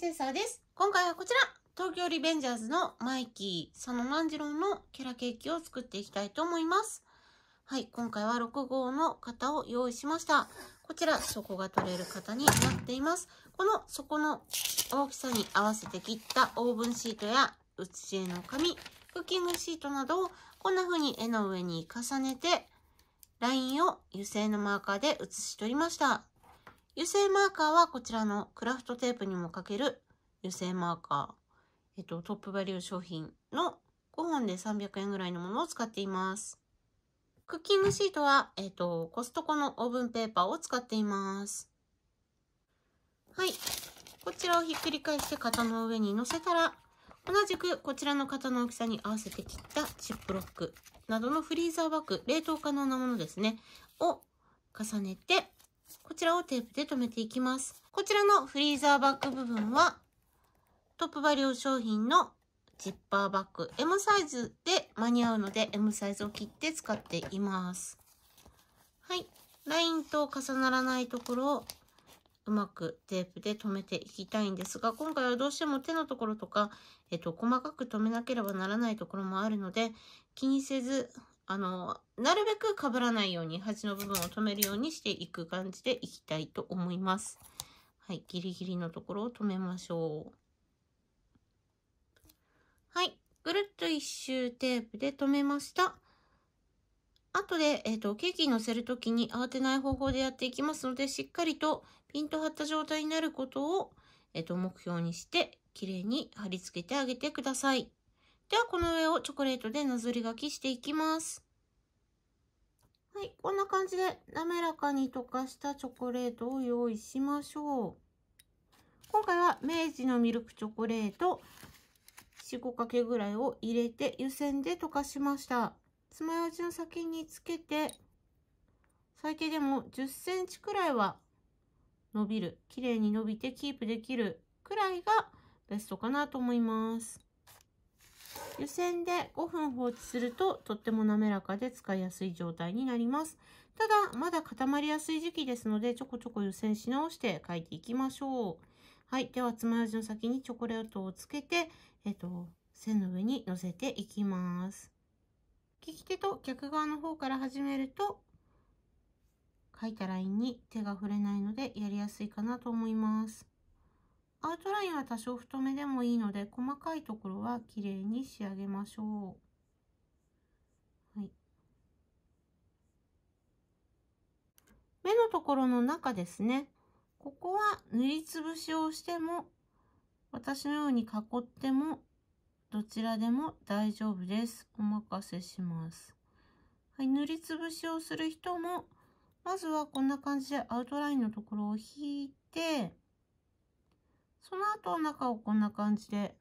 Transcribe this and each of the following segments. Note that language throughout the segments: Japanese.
センサーです。今回はこちら、東京リベンジャーズのマイキー、佐野万次郎のキャラケーキを作っていきたいと思います。はい、今回は6号の型を用意しました。こちら、底が取れる型になっています。この底の大きさに合わせて切ったオーブンシートや写し絵の紙、クッキングシートなどをこんな風に絵の上に重ねて、ラインを油性のマーカーで写し取りました。油性マーカーはこちらのクラフトテープにもかける油性マーカー、えっと、トップバリュー商品の5本で300円ぐらいのものを使っています。クッキングシートは、えっと、コストコのオーブンペーパーを使っています。はい。こちらをひっくり返して型の上に乗せたら、同じくこちらの型の大きさに合わせて切ったチップロックなどのフリーザーバッグ、冷凍可能なものですね、を重ねてこちらをテープで留めていきます。こちらのフリーザーバッグ部分は、トップバリュー商品のジッパーバッグ M サイズで間に合うので M サイズを切って使っています。はい。ラインと重ならないところをうまくテープで留めていきたいんですが、今回はどうしても手のところとか、えっと、細かく留めなければならないところもあるので、気にせずあの、なるべくかぶらないように端の部分を止めるようにしていく感じでいきたいと思います。はい、ギリギリのところを止めましょう。はい、ぐるっと一周テープで止めました。後で、えっ、ー、と、ケーキに乗せるときに慌てない方法でやっていきますので、しっかりとピンと張った状態になることを、えっ、ー、と、目標にして、綺麗に貼り付けてあげてください。では、この上をチョコレートでなぞり書きしていきます。はい、こんな感じで滑らかに溶かしたチョコレートを用意しましょう。今回は明治のミルクチョコレート4、5かけぐらいを入れて湯煎で溶かしました。爪楊枝の先につけて、最低でも10センチくらいは伸びる、綺麗に伸びてキープできるくらいがベストかなと思います。湯煎で5分放置するととっても滑らかで使いやすい状態になります。ただ、まだ固まりやすい時期ですので、ちょこちょこ湯煎し直して書いていきましょう。はい。では、爪楊枝の先にチョコレートをつけて、えっと、線の上に乗せていきます。利き手と逆側の方から始めると、書いたラインに手が触れないのでやりやすいかなと思います。アウトラインは多少太めでもいいので、細かいところは綺麗に仕上げましょう。はい。目のところの中ですね。ここは塗りつぶしをしても、私のように囲っても、どちらでも大丈夫です。お任せします。はい、塗りつぶしをする人も、まずはこんな感じでアウトラインのところを引いて、その後中をこんな感じで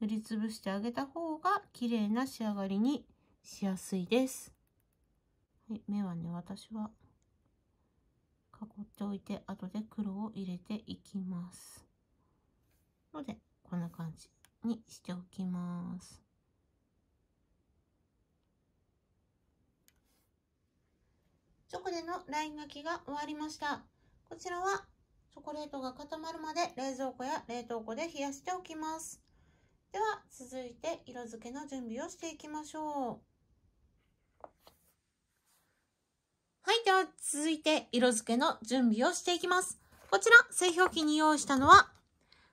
塗りつぶしてあげた方が綺麗な仕上がりにしやすいです。はい、目はね、私は囲っておいて、後で黒を入れていきます。ので、こんな感じにしておきます。直でのライン書きが終わりました。こちらはチョコレートが固まるまで冷蔵庫や冷凍庫で冷やしておきます。では続いて色付けの準備をしていきましょう。はい。では、続いて、色付けの準備をしていきます。こちら、製氷機に用意したのは、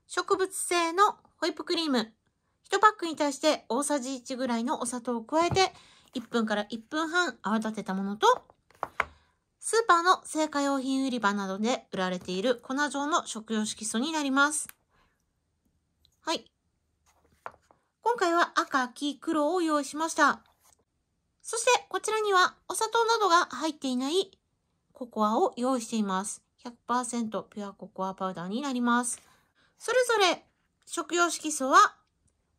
植物性のホイップクリーム。1パックに対して大さじ1ぐらいのお砂糖を加えて、1分から1分半泡立てたものと、スーパーの製菓用品売り場などで売られている粉状の食用色素になります。はい。今回は赤、黄、黒を用意しました。そしてこちらにはお砂糖などが入っていないココアを用意しています。100%ピュアココアパウダーになります。それぞれ食用色素は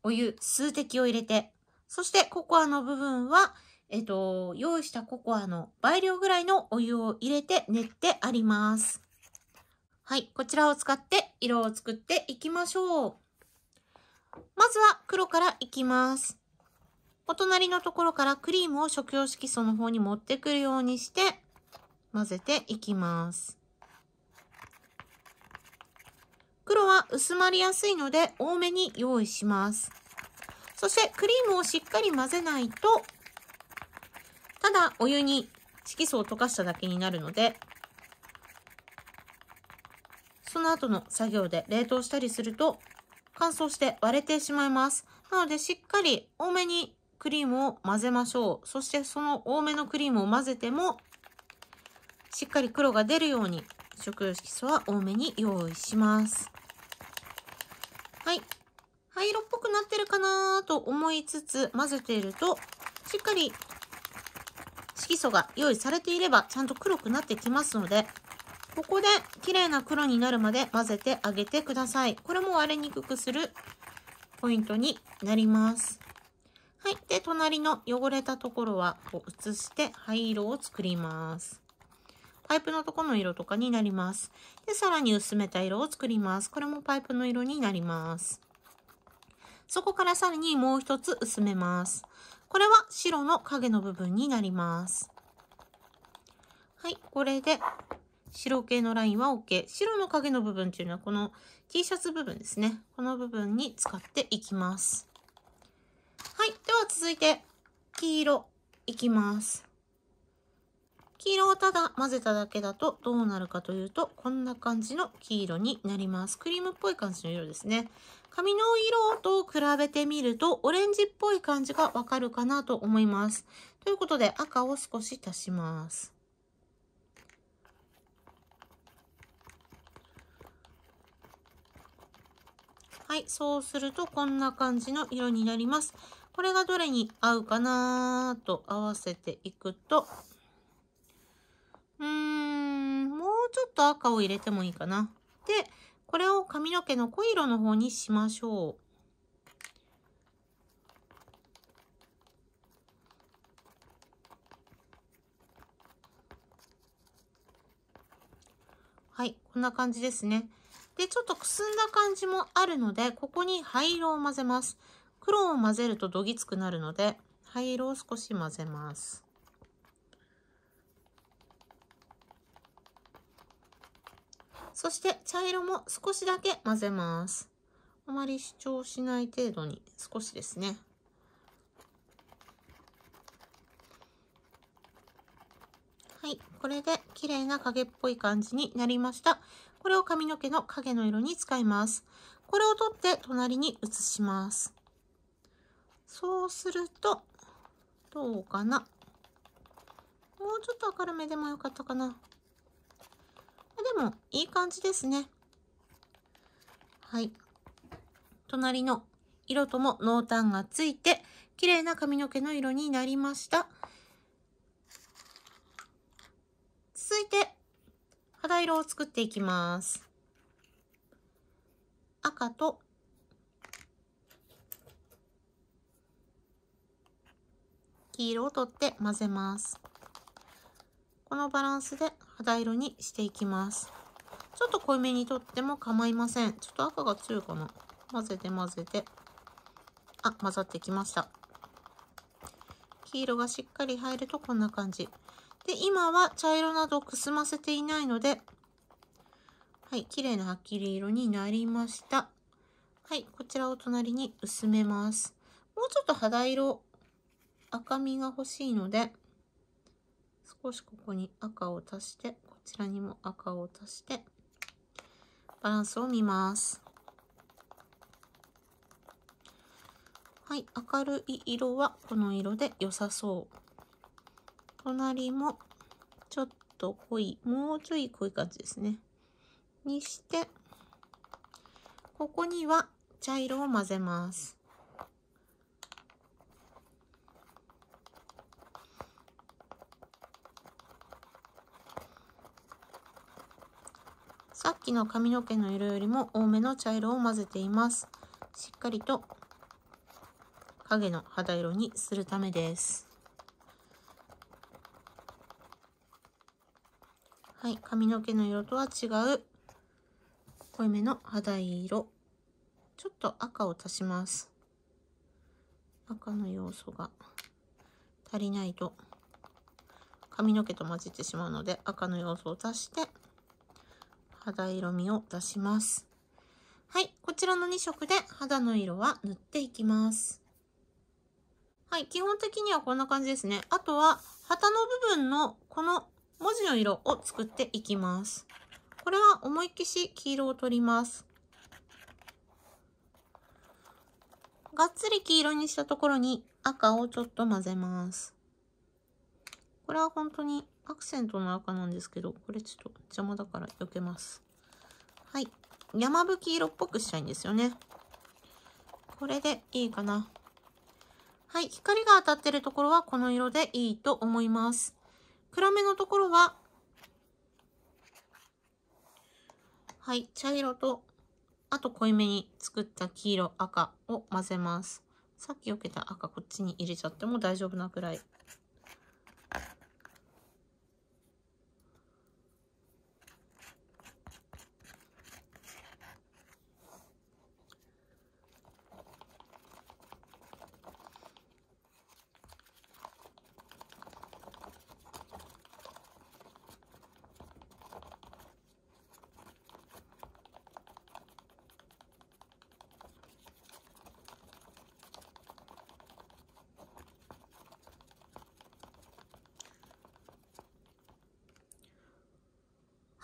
お湯数滴を入れて、そしてココアの部分はえっと、用意したココアの倍量ぐらいのお湯を入れて練ってあります。はい、こちらを使って色を作っていきましょう。まずは黒からいきます。お隣のところからクリームを食用色素の方に持ってくるようにして混ぜていきます。黒は薄まりやすいので多めに用意します。そしてクリームをしっかり混ぜないとただ、お湯に色素を溶かしただけになるので、その後の作業で冷凍したりすると乾燥して割れてしまいます。なのでしっかり多めにクリームを混ぜましょう。そしてその多めのクリームを混ぜてもしっかり黒が出るように食用色素は多めに用意します。はい。灰色っぽくなってるかなと思いつつ混ぜているとしっかり色素が用意されていればちゃんと黒くなってきますので、ここで綺麗な黒になるまで混ぜてあげてください。これも割れにくくするポイントになります。はい。で、隣の汚れたところはこう移して灰色を作ります。パイプのとこの色とかになります。で、さらに薄めた色を作ります。これもパイプの色になります。そこからさらにもう一つ薄めます。これは白の影の部分になります。はい、これで白系のラインは OK。白の影の部分っていうのはこの T シャツ部分ですね。この部分に使っていきます。はい、では続いて黄色いきます。黄色をただ混ぜただけだとどうなるかというと、こんな感じの黄色になります。クリームっぽい感じの色ですね。髪の色と比べてみると、オレンジっぽい感じがわかるかなと思います。ということで、赤を少し足します。はい、そうするとこんな感じの色になります。これがどれに合うかなと合わせていくと、うーん、もうちょっと赤を入れてもいいかな。で、これを髪の毛の濃い色の方にしましょう。はい、こんな感じですね。で、ちょっとくすんだ感じもあるので、ここに灰色を混ぜます。黒を混ぜるとどぎつくなるので、灰色を少し混ぜます。そして茶色も少しだけ混ぜます。あまり主張しない程度に少しですね。はい。これで綺麗な影っぽい感じになりました。これを髪の毛の影の色に使います。これを取って隣に移します。そうすると、どうかな。もうちょっと明るめでもよかったかな。でもいい感じですね。はい。隣の色とも濃淡がついて、綺麗な髪の毛の色になりました。続いて、肌色を作っていきます。赤と、黄色を取って混ぜます。このバランスで肌色にしていきます。ちょっと濃いめにとっても構いません。ちょっと赤が強いかな。混ぜて混ぜて。あ、混ざってきました。黄色がしっかり入るとこんな感じ。で、今は茶色などくすませていないので、はい、綺麗なはっきり色になりました。はい、こちらを隣に薄めます。もうちょっと肌色、赤みが欲しいので、少しここに赤を足して、こちらにも赤を足して、バランスを見ます。はい、明るい色はこの色で良さそう。隣もちょっと濃い、もうちょい濃い感じですね。にして、ここには茶色を混ぜます。さっきの髪の毛の色よりも多めの茶色を混ぜていますしっかりと影の肌色にするためですはい髪の毛の色とは違う濃いめの肌色ちょっと赤を足します赤の要素が足りないと髪の毛と混じってしまうので赤の要素を足して肌色味を出します。はい、こちらの2色で肌の色は塗っていきます。はい、基本的にはこんな感じですね。あとは、旗の部分のこの文字の色を作っていきます。これは思いっきし黄色を取ります。がっつり黄色にしたところに赤をちょっと混ぜます。これは本当にアクセントの赤なんですけど、これちょっと邪魔だから避けます。はい。山吹色っぽくしたいんですよね。これでいいかな。はい。光が当たってるところはこの色でいいと思います。暗めのところは、はい。茶色と、あと濃いめに作った黄色、赤を混ぜます。さっき避けた赤こっちに入れちゃっても大丈夫なくらい。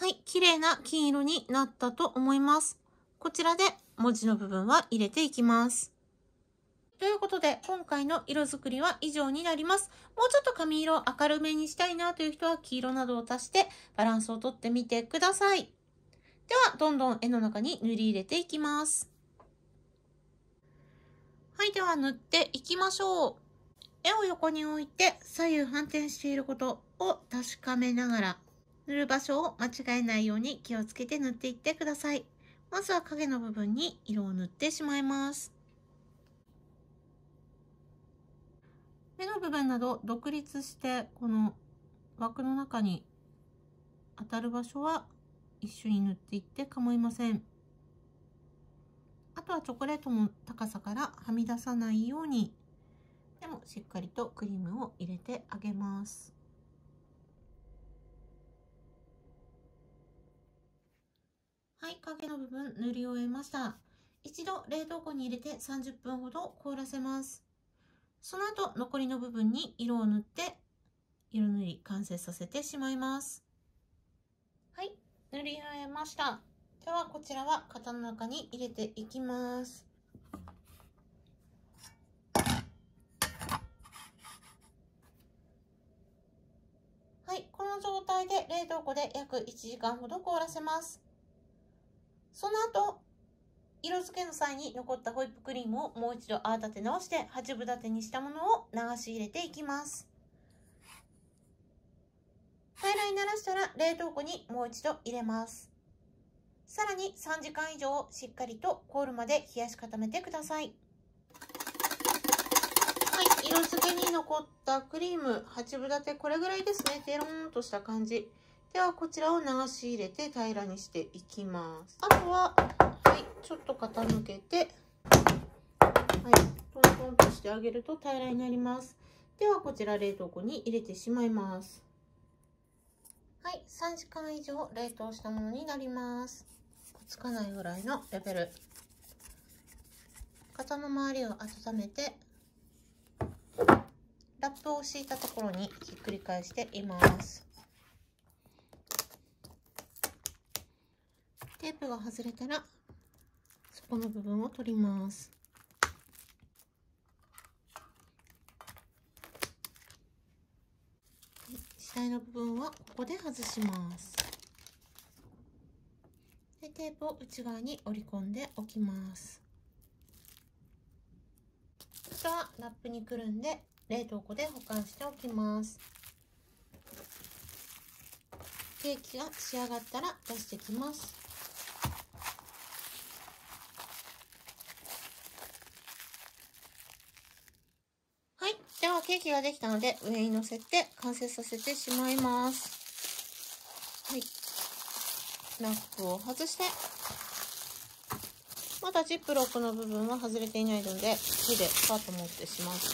い、綺麗な金色になったと思います。こちらで文字の部分は入れていきます。ということで、今回の色作りは以上になります。もうちょっと髪色を明るめにしたいなという人は黄色などを足してバランスをとってみてください。では、どんどん絵の中に塗り入れていきます。はい、では塗っていきましょう。絵を横に置いて左右反転していることを確かめながら塗る場所を間違えないように気をつけて塗っていってください。まずは影の部分に色を塗ってしまいます。目の部分など独立してこの枠の中に当たる場所は一緒に塗っていって構いません。あとはチョコレートの高さからはみ出さないようにでもしっかりとクリームを入れてあげます。はい、影の部分塗り終えました。一度冷凍庫に入れて30分ほど凍らせます。その後、残りの部分に色を塗って、色塗り完成させてしまいます。はい、塗り終えました。では、こちらは型の中に入れていきます。はい、この状態で冷凍庫で約1時間ほど凍らせます。その後、色付けの際に残ったホイップクリームをもう一度泡立て直して八分立てにしたものを流し入れていきます。平らにならしたら冷凍庫にもう一度入れます。さらに3時間以上しっかりと凍るまで冷やし固めてください。はい、色付けに残ったクリーム八分立てこれぐらいですね。テロンとした感じ。では、こちらを流し入れて平らにしていきます。あとは、はい、ちょっと傾けて、はい、トントンとしてあげると平らになります。では、こちら冷凍庫に入れてしまいます。はい、3時間以上冷凍したものになります。くっつかないぐらいのレベル。型の周りを温めて、ラップを敷いたところにひっくり返しています。テープが外れたらそこの部分を取ります下の部分はここで外しますでテープを内側に折り込んでおきますあとはラップにくるんで冷凍庫で保管しておきますケーキが仕上がったら出してきますケーキができたので上に乗せて完成させてしまいます。はい。ラップを外して、まだジップロックの部分は外れていないので、手でパッと持ってしまって、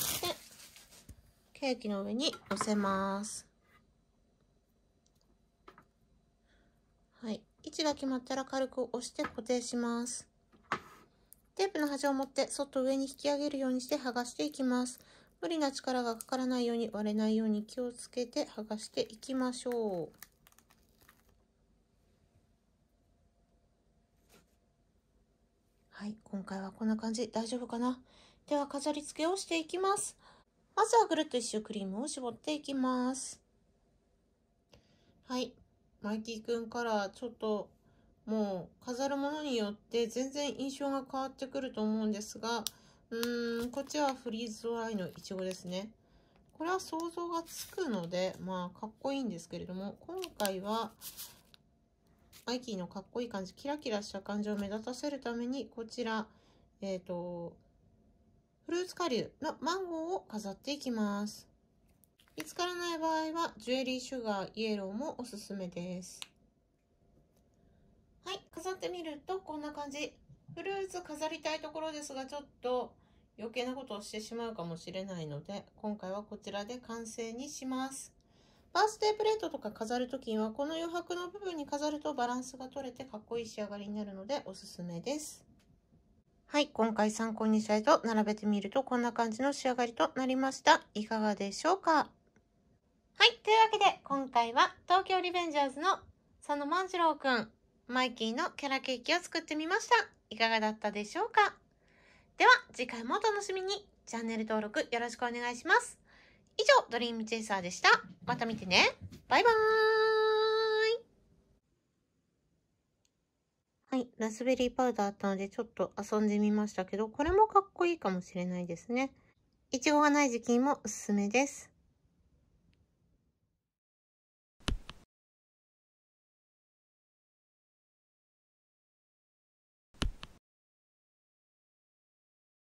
ケーキの上に乗せます。はい。位置が決まったら軽く押して固定します。テープの端を持って、そっと上に引き上げるようにして剥がしていきます。無理な力がかからないように割れないように気をつけて剥がしていきましょう。はい、今回はこんな感じ。大丈夫かなでは飾り付けをしていきます。まずはぐるっと一周クリームを絞っていきます。はい。マイキーくんからちょっともう飾るものによって全然印象が変わってくると思うんですが、うーん、こっちはフリーズドライのイチゴですね。これは想像がつくので、まあ、かっこいいんですけれども、今回は、アイキーのかっこいい感じ、キラキラした感じを目立たせるために、こちら、えっ、ー、と、フルーツ顆粒のマンゴーを飾っていきます。見つからない場合は、ジュエリーシュガーイエローもおすすめです。はい、飾ってみるとこんな感じ。フルーツ飾りたいところですが、ちょっと余計なことをしてしまうかもしれないので、今回はこちらで完成にします。バースデープレートとか飾るときには、この余白の部分に飾るとバランスが取れてかっこいい仕上がりになるのでおすすめです。はい、今回参考にしたいと並べてみるとこんな感じの仕上がりとなりました。いかがでしょうかはい、というわけで今回は東京リベンジャーズの佐野万次郎くん、マイキーのキャラケーキを作ってみました。いかがだったでしょうかでは、次回もお楽しみに。チャンネル登録よろしくお願いします。以上、ドリームチェイサーでした。また見てね。バイバーイ。はい、ラズベリーパウダーあったので、ちょっと遊んでみましたけど、これもかっこいいかもしれないですね。いちごがない時期もおすすめです。